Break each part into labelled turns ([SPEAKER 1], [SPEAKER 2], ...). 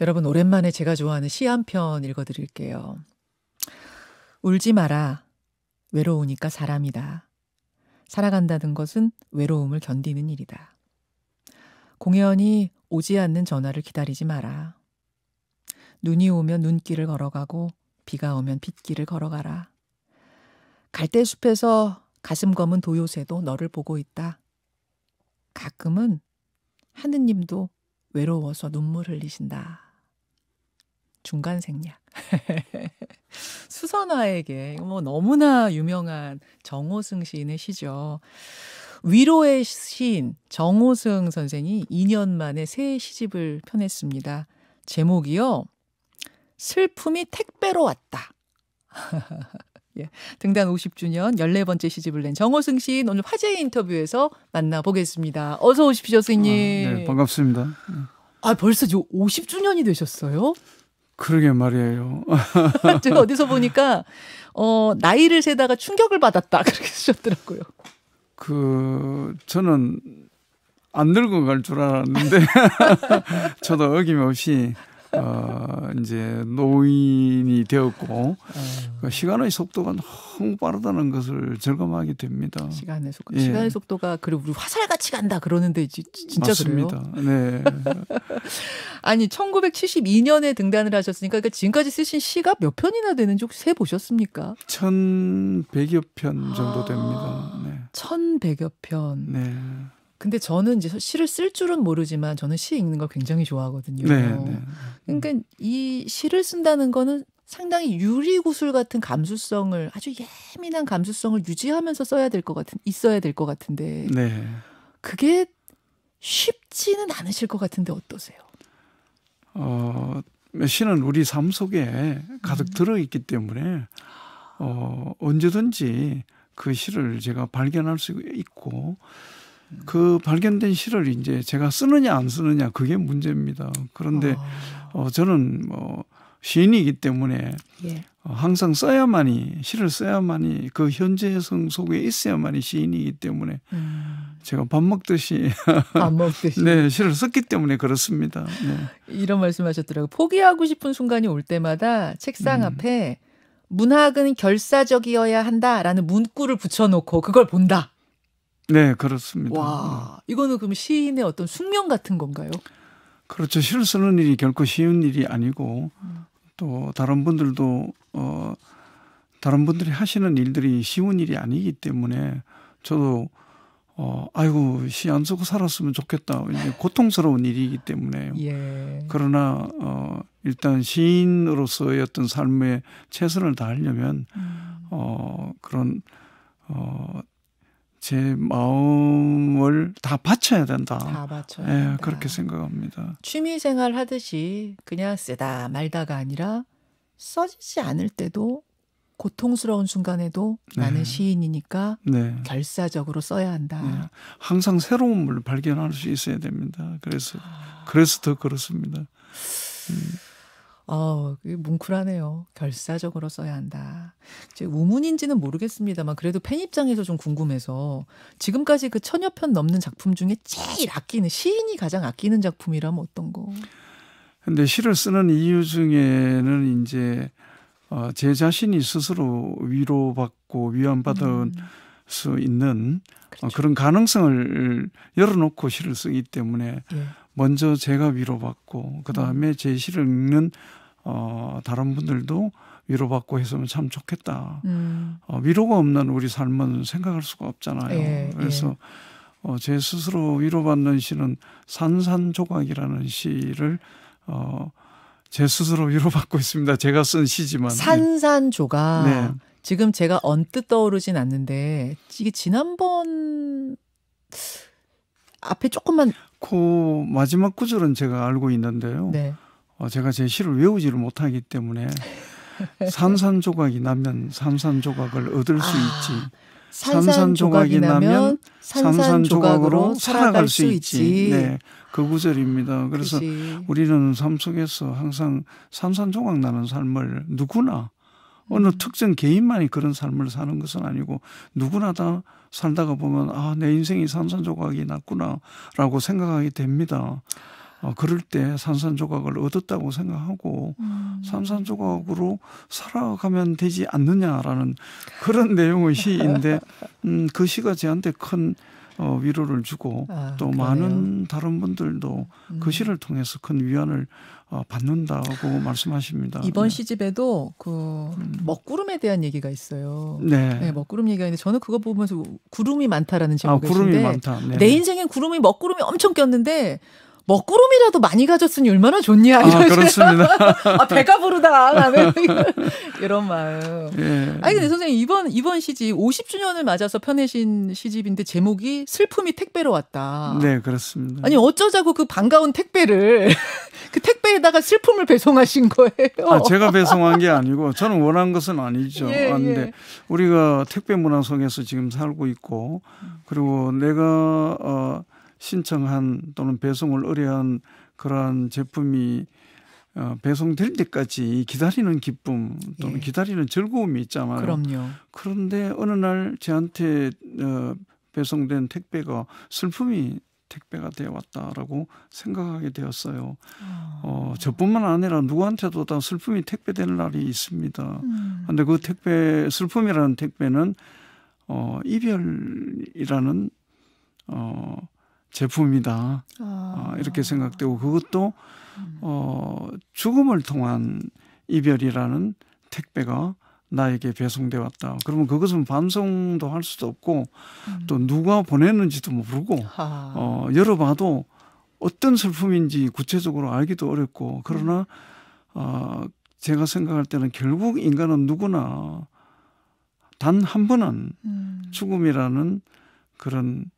[SPEAKER 1] 여러분 오랜만에 제가 좋아하는 시 한 편 읽어드릴게요. 울지 마라. 외로우니까 사람이다. 살아간다는 것은 외로움을 견디는 일이다. 공연이 오지 않는 전화를 기다리지 마라. 눈이 오면 눈길을 걸어가고 비가 오면 빗길을 걸어가라. 갈대숲에서 가슴 검은 도요새도 너를 보고 있다. 가끔은 하느님도 외로워서 눈물 흘리신다. 중간 생략. 수선화에게 뭐 너무나 유명한 정호승 시인의 시죠. 위로의 시인 정호승 선생이 2년 만에 새 시집을 펴냈습니다. 제목이요. 슬픔이 택배로 왔다. 예. 등단 50주년 14번째 시집을 낸 정호승 시인 오늘 화제의 인터뷰에서 만나보겠습니다. 어서 오십시오, 선생님. 아, 네,
[SPEAKER 2] 반갑습니다.
[SPEAKER 1] 아, 벌써 50주년이 되셨어요?
[SPEAKER 2] 그러게 말이에요.
[SPEAKER 1] 제가 어디서 보니까 어 나이를 세다가 충격을 받았다 그렇게 쓰셨더라고요.
[SPEAKER 2] 그 저는 안 늙어갈 줄 알았는데 저도 어김없이 어, 이제 노인이 되었고 어. 그 시간의 속도가 너무 빠르다는 것을 절감하게 됩니다.
[SPEAKER 1] 시간의 속도, 예. 시간의 속도가 그리고 우리 화살같이 간다 그러는데 지, 진짜 맞습니다. 그래요? 네. 아니 1972년에 등단을 하셨으니까 그러니까 지금까지 쓰신 시가 몇 편이나 되는지 혹시 세 보셨습니까?
[SPEAKER 2] 1,100여 편 정도 아, 됩니다. 네.
[SPEAKER 1] 1,100여 편. 네. 근데 저는 이제 시를 쓸 줄은 모르지만 저는 시 읽는 걸 굉장히 좋아하거든요. 네, 네. 네. 그러니까 음. 이 시를 쓴다는 거는 상당히 유리구슬 같은 감수성을 아주 예민한 감수성을 유지하면서 써야 될 것 같은 있어야 될 것 같은데 네. 그게 쉽지는 않으실 것 같은데 어떠세요?
[SPEAKER 2] 어, 시는 우리 삶 속에 가득 음. 들어 있기 때문에 어, 언제든지 그 시를 제가 발견할 수 있고 그 발견된 시를 이제 제가 쓰느냐 안 쓰느냐 그게 문제입니다. 그런데 아. 어, 저는 뭐 시인이기 때문에 예. 어, 항상 써야만이 시를 써야만이 그 현재성 속에 있어야만이 시인이기 때문에 음. 제가 밥 먹듯이 밥 먹듯이 네 시를 썼기 때문에 그렇습니다. 네.
[SPEAKER 1] 이런 말씀하셨더라고요. 포기하고 싶은 순간이 올 때마다 책상 음. 앞에 문학은 결사적이어야 한다라는 문구를 붙여놓고 그걸 본다.
[SPEAKER 2] 네, 그렇습니다.
[SPEAKER 1] 와, 음. 이거는 그럼 시인의 어떤 숙명 같은 건가요?
[SPEAKER 2] 그렇죠. 시를 쓰는 일이 결코 쉬운 일이 아니고 음. 또 다른 분들도 어 다른 분들이 하시는 일들이 쉬운 일이 아니기 때문에 저도 어 아이고 시 안 쓰고 살았으면 좋겠다. 고통스러운 일이기 때문에 예. 그러나 어 일단 시인으로서의 어떤 삶에 최선을 다하려면 음. 어 그런 어제 마음을 다 바쳐야 된다. 다
[SPEAKER 1] 바쳐야 예, 된다.
[SPEAKER 2] 그렇게 생각합니다.
[SPEAKER 1] 취미 생활 하듯이 그냥 쓰다 말다가 아니라 써지지 않을 때도 고통스러운 순간에도 네. 나는 네. 시인이니까 네. 결사적으로 써야 한다. 네. 항상
[SPEAKER 2] 새로운 물 발견할 수 있어야 됩니다. 그래서 아... 그래서 더 그렇습니다. 음.
[SPEAKER 1] 어, 뭉클하네요. 결사적으로 써야 한다. 제 우문인지는 모르겠습니다만 그래도 팬 입장에서 좀 궁금해서 지금까지 그 천여 편 넘는 작품 중에 제일 아끼는 시인이 가장 아끼는 작품이라면 어떤 거?
[SPEAKER 2] 근데 시를 쓰는 이유 중에는 이제 어, 제 자신이 스스로 위로받고 위안받은 음. 수 있는 어, 그렇죠. 어, 그런 가능성을 열어놓고 시를 쓰기 때문에 예. 먼저 제가 위로받고 그 다음에 음. 제 시를 읽는 어, 다른 분들도 위로받고 했으면 참 좋겠다. 음. 어, 위로가 없는 우리 삶은 생각할 수가 없잖아요. 예, 예. 그래서 예. 어, 제 스스로 위로받는 시는 산산조각이라는 시를 어, 제 스스로 위로받고 있습니다. 제가 쓴 시지만
[SPEAKER 1] 산산조각. 네. 지금 제가 언뜻 떠오르진 않는데 이게 지난번 앞에 조금만 그
[SPEAKER 2] 마지막 구절은 제가 알고 있는데요.
[SPEAKER 1] 네. 어,
[SPEAKER 2] 제가 제 시를 외우지를 못하기 때문에 산산조각이 나면 산산조각을 얻을 아, 수 있지. 산산조각이 나면 산산조각으로 살아갈 수 있지. 네, 그 구절입니다. 그래서 그치. 우리는 삶 속에서 항상 산산조각 나는 삶을 누구나 어느 특정 개인만이 그런 삶을 사는 것은 아니고 누구나 다 살다가 보면 아, 내 인생이 산산조각이 났구나라고 생각하게 됩니다. 어, 그럴 때 산산조각을 얻었다고 생각하고 음. 산산조각으로 살아가면 되지 않느냐라는 그런 내용의 시인데 음, 그 시가 저한테 큰 어, 위로를 주고 아, 또그러요 많은 다른 분들도 음. 그 시를 통해서 큰 위안을 어, 받는다고 말씀하십니다. 이번
[SPEAKER 1] 네. 시집에도 그 음. 먹구름에 대한 얘기가 있어요. 네. 네. 먹구름 얘기가 있는데 저는 그거 보면서 구름이 많다라는 제목인 아, 구름이 많다. 네. 내 인생엔 구름이 먹구름이 엄청 꼈는데 먹구름이라도 많이 가졌으니 얼마나 좋냐. 이런 아, 그렇습니다. 아, 배가 부르다. 이런 마음. 예. 아니, 근데 선생님, 이번, 이번 시집 50주년을 맞아서 펴내신 시집인데 제목이 슬픔이 택배로 왔다.
[SPEAKER 2] 네, 그렇습니다. 아니,
[SPEAKER 1] 어쩌자고 그 반가운 택배를 그 택배에다가 슬픔을 배송하신 거예요. 아, 제가 배송한
[SPEAKER 2] 게 아니고 저는 원한 것은 아니죠. 예, 아닌데 예. 우리가 택배 문화 속에서 지금 살고 있고 그리고 내가 어, 신청한 또는 배송을 의뢰한 그러한 제품이 어, 배송될 때까지 기다리는 기쁨 또는 예. 기다리는 즐거움이 있잖아요. 그럼요. 그런데 어느 날 저한테 어, 배송된 택배가 슬픔이 택배가 되어 왔다라고 생각하게 되었어요. 아. 어, 저뿐만 아니라 누구한테도 다 슬픔이 택배되는 날이 있습니다. 그런데 음. 그 택배 슬픔이라는 택배는 어, 이별이라는 어, 제품이다.
[SPEAKER 1] 아. 어, 이렇게
[SPEAKER 2] 생각되고 그것도 음. 어, 죽음을 통한 이별이라는 택배가 나에게 배송돼 왔다. 그러면 그것은 반성도 할 수도 없고 음. 또 누가 보냈는지도 모르고 아. 어, 열어봐도 어떤 슬픔인지 구체적으로 알기도 어렵고 그러나 음. 어, 제가 생각할 때는 결국 인간은 누구나 단 한 번은 음. 죽음이라는 그런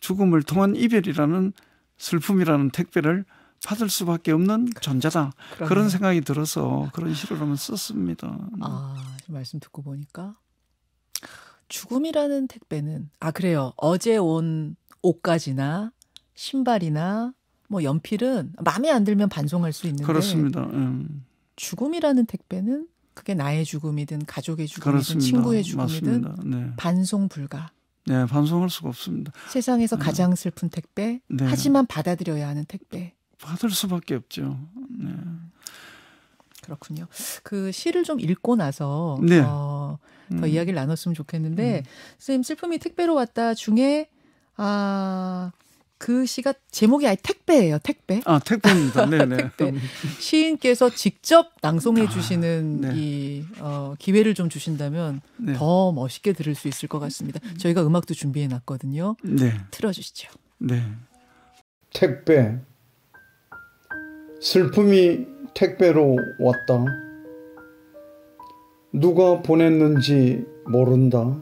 [SPEAKER 2] 죽음을 통한 이별이라는 슬픔이라는 택배를 받을 수밖에 없는 그렇죠. 존재다.
[SPEAKER 1] 그러네. 그런 생각이 들어서 그런 시를 한번 썼습니다. 아, 말씀 듣고 보니까 죽음이라는 택배는 아 그래요. 어제 온 옷까지나 신발이나 뭐 연필은 마음에 안 들면 반송할 수 있는데 그렇습니다.
[SPEAKER 2] 음.
[SPEAKER 1] 죽음이라는 택배는 그게 나의 죽음이든 가족의 죽음이든 그렇습니다. 친구의 죽음이든 네. 반송 불가.
[SPEAKER 2] 네, 반성할 수가 없습니다.
[SPEAKER 1] 세상에서 음. 가장 슬픈 택배, 네. 하지만 받아들여야 하는 택배.
[SPEAKER 2] 받을 수밖에 없죠. 네.
[SPEAKER 1] 그렇군요. 그 시를 좀 읽고 나서 네. 어, 더 음. 이야기를 나눴으면 좋겠는데 음. 선생님 슬픔이 택배로 왔다 중에 아그 시가 제목이 아예 택배예요. 택배. 아 택배입니다. 네네. 네. 택배. 시인께서 직접 낭송해 아, 주시는 아, 네. 이 어, 기회를 좀 주신다면 네. 더 멋있게 들을 수 있을 것 같습니다. 음. 저희가 음악도 준비해 놨거든요. 네. 틀어주시죠.
[SPEAKER 2] 네. 택배. 슬픔이 택배로 왔다. 누가 보냈는지 모른다.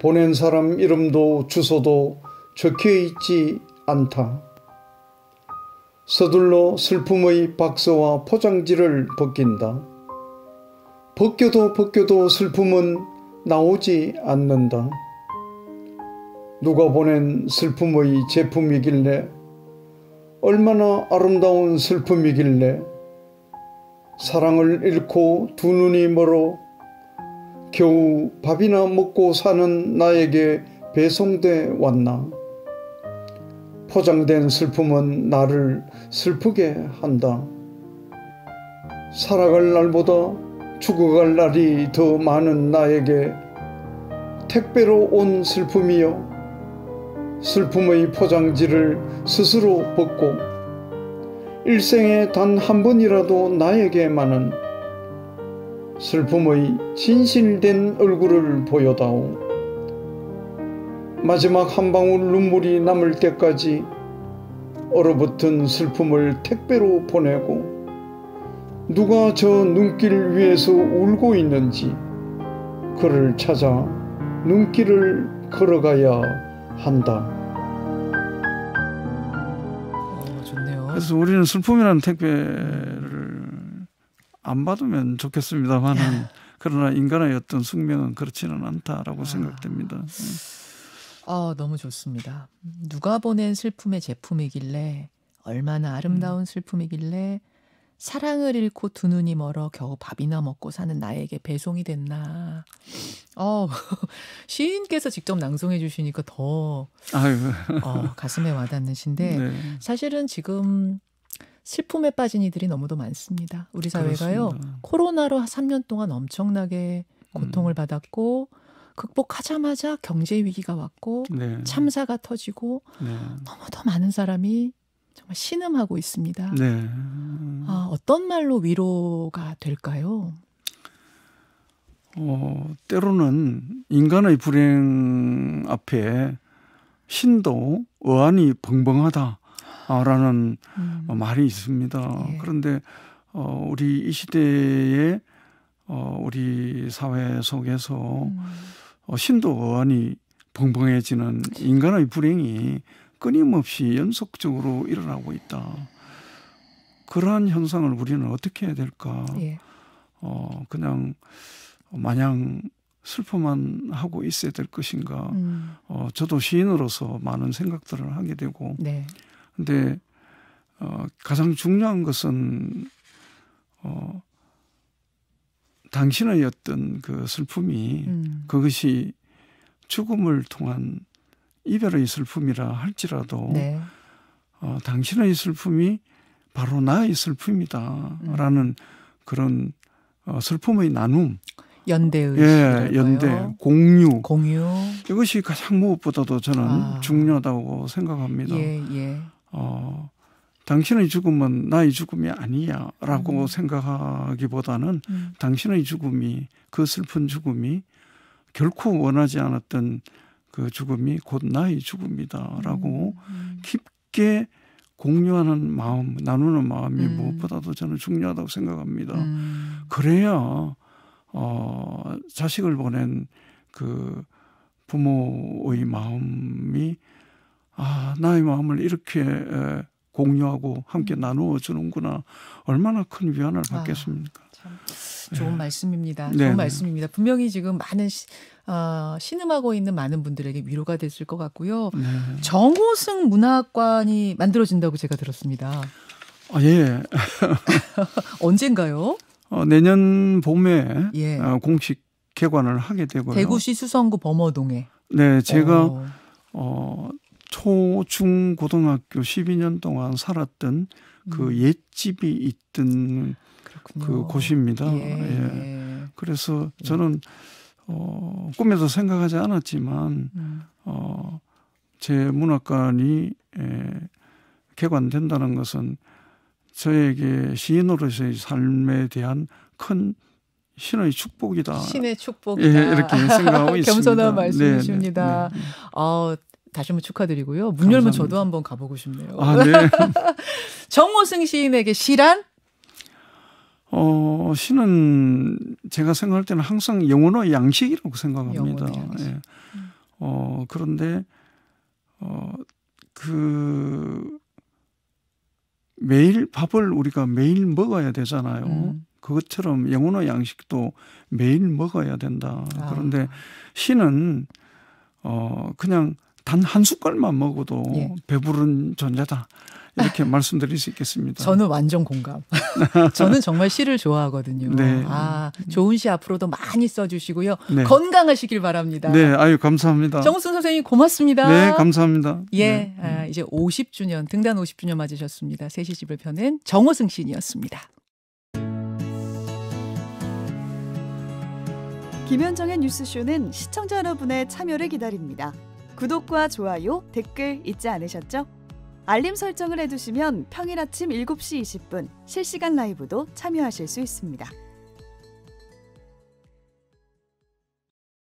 [SPEAKER 2] 보낸 사람 이름도 주소도 적혀 있지 않다. 서둘러 슬픔의 박스와 포장지를 벗긴다. 벗겨도 벗겨도 슬픔은 나오지 않는다. 누가 보낸 슬픔의 제품이길래 얼마나 아름다운 슬픔이길래 사랑을 잃고 두 눈이 멀어 겨우 밥이나 먹고 사는 나에게 배송돼 왔나. 포장된 슬픔은 나를 슬프게 한다. 살아갈 날보다 죽어갈 날이 더 많은 나에게 택배로 온 슬픔이요. 슬픔의 포장지를 스스로 벗고 일생에 단 한 번이라도 나에게만은 슬픔의 진실된 얼굴을 보여다오. 마지막 한 방울 눈물이 남을 때까지 얼어붙은 슬픔을 택배로 보내고 누가 저 눈길 위에서 울고 있는지 그를 찾아 눈길을 걸어가야 한다.
[SPEAKER 1] 어, 그래서
[SPEAKER 2] 우리는 슬픔이라는 택배를 안 받으면 좋겠습니다만 그러나 인간의 어떤 숙명은 그렇지는 않다라고 아. 생각됩니다. 네.
[SPEAKER 1] 어, 너무 좋습니다. 누가 보낸 슬픔의 제품이길래 얼마나 아름다운 음. 슬픔이길래 사랑을 잃고 두 눈이 멀어 겨우 밥이나 먹고 사는 나에게 배송이 됐나. 어, 시인께서 직접 낭송해 주시니까 더 어, 가슴에 와닿는 신데 네. 사실은 지금 슬픔에 빠진 이들이 너무도 많습니다. 우리 사회가요. 그렇습니다. 코로나로 3년 동안 엄청나게 고통을 음. 받았고 극복하자마자 경제 위기가 왔고 네. 참사가 터지고 네. 너무 더 많은 사람이 정말 신음하고 있습니다. 네. 아, 어떤 말로 위로가 될까요?
[SPEAKER 2] 어, 때로는 인간의 불행 앞에 신도 어안이 벙벙하다라는 음. 어, 말이 있습니다. 예. 그런데 어, 우리 이 시대에 어, 우리 사회 속에서 음. 어, 신도 의안이 벙벙해지는 인간의 불행이 끊임없이 연속적으로 일어나고 있다. 그러한 현상을 우리는 어떻게 해야 될까? 예. 어, 그냥 마냥 슬퍼만 하고 있어야 될 것인가? 음. 어, 저도 시인으로서 많은 생각들을 하게 되고. 네. 근데 어, 가장 중요한 것은 당신의 어떤 그 슬픔이 음. 그것이 죽음을 통한 이별의 슬픔이라 할지라도 네. 어, 당신의 슬픔이 바로 나의 슬픔이다라는 음. 그런 어, 슬픔의 나눔,
[SPEAKER 1] 연대의 예,
[SPEAKER 2] 연대, 공유, 공유 이것이 가장 무엇보다도 저는 아. 중요하다고 생각합니다. 예, 예. 어, 당신의 죽음은 나의 죽음이 아니야 라고 음. 생각하기보다는 음. 당신의 죽음이 그 슬픈 죽음이 결코 원하지 않았던 그 죽음이 곧 나의 죽음이다 라고 음. 음. 깊게 공유하는 마음, 나누는 마음이 음. 무엇보다도 저는 중요하다고 생각합니다. 음. 그래야, 어, 자식을 보낸 그 부모의 마음이 아, 나의 마음을 이렇게 공유하고 함께 음. 나누어 주는구나 얼마나 큰 위안을 아, 받겠습니까?
[SPEAKER 1] 아, 좋은 네. 말씀입니다. 네, 좋은 네. 말씀입니다. 분명히 지금 많은 시, 어, 신음하고 있는 많은 분들에게 위로가 됐을 것 같고요. 네. 정호승 문화학관이 만들어진다고 제가 들었습니다.
[SPEAKER 2] 아, 예.
[SPEAKER 1] 언젠가요?
[SPEAKER 2] 어, 내년 봄에 예. 어, 공식 개관을 하게 되고요. 대구시
[SPEAKER 1] 수성구 범어동에. 네, 제가 어,
[SPEAKER 2] 어 초, 중, 고등학교 12년 동안 살았던 그 음. 옛집이 있던 그렇군요. 그 곳입니다. 예. 예. 그래서 예. 저는 어, 꿈에도 생각하지 않았지만 음. 어, 제 문학관이 에, 예, 개관된다는 것은 저에게 시인으로서의 삶에 대한 큰 신의 축복이다. 신의 축복이다. 예, 이렇게 생각하고 있습니다. 겸손한 말씀이십니다.
[SPEAKER 1] 네, 네, 네. 네. 어, 다시 한번 축하드리고요. 문 열면 저도 한번 가보고 싶네요. 아, 네. 정호승 시인에게 시란?
[SPEAKER 2] 어, 시는 제가 생각할 때는 항상 영혼의 양식이라고 생각합니다. 양식. 예. 음. 어, 그런데, 어, 그, 매일 밥을 우리가 매일 먹어야 되잖아요. 음. 그것처럼 영혼의 양식도 매일 먹어야 된다. 아. 그런데 시는, 어, 그냥 단한 숟갈만 먹어도 예. 배부른 존재다. 이렇게 말씀드릴 수 있겠습니다.
[SPEAKER 1] 저는 완전 공감.
[SPEAKER 2] 저는
[SPEAKER 1] 정말 시를 좋아하거든요. 네. 아, 좋은 시 앞으로도 많이 써주시고요. 네. 건강하시길 바랍니다. 네,
[SPEAKER 2] 아유, 감사합니다. 정순
[SPEAKER 1] 선생님 고맙습니다. 네,
[SPEAKER 2] 감사합니다.
[SPEAKER 1] 예, 네. 아, 이제 50주년, 등단 50주년 맞으셨습니다. 세시집을 펴낸 정호승 시이었습니다 김현정의 뉴스쇼는 시청자 여러분의 참여를 기다립니다. 구독과 좋아요, 댓글 잊지 않으셨죠? 알림 설정을 해두시면 평일 아침 7시 20분 실시간 라이브도 참여하실 수 있습니다.